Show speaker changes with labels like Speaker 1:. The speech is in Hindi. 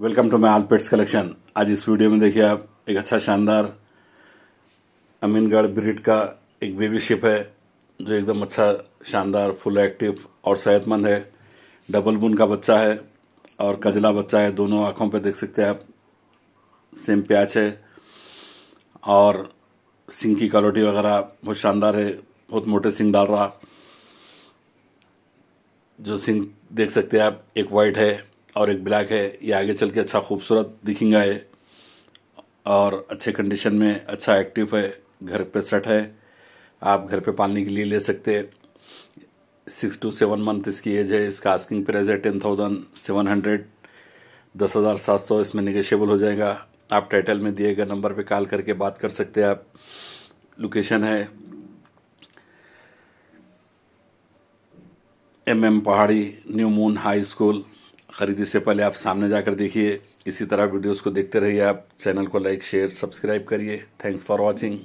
Speaker 1: welcome to my all pets collection आज इस वीडियो में देखिए आप एक अच्छा शानदार अमीनगढ़ ब्रिड का एक बेबी शिप है जो एकदम अच्छा शानदार फुल एक्टिव और सेहतमंद है डबल बुन का बच्चा है और कजला बच्चा है दोनों आँखों पे देख सकते हैं आप सेम प्याच है और सिंग की क्वालिटी वगैरह बहुत शानदार है बहुत मोटे सिंग डाल रहा जो सिंग देख सकते हैं आप एक वाइट है और एक ब्लैक है ये आगे चल के अच्छा खूबसूरत दिखेंगे ये और अच्छे कंडीशन में अच्छा एक्टिव है घर पे सेट है आप घर पे पालने के लिए ले सकते सिक्स टू सेवन मंथ इसकी एज है इसका आस्किंग प्राइस है टेन थाउजेंड सेवन हंड्रेड दस हज़ार सात सौ इसमें निगेशियबल हो जाएगा आप टाइटल में दिए गए नंबर पे कॉल करके बात कर सकते हैं आप लोकेशन है M M Pahari new moon high school ख़रीदी से पहले आप सामने जाकर देखिए इसी तरह वीडियोस को देखते रहिए आप चैनल को लाइक शेयर सब्सक्राइब करिए थैंक्स फॉर वॉचिंग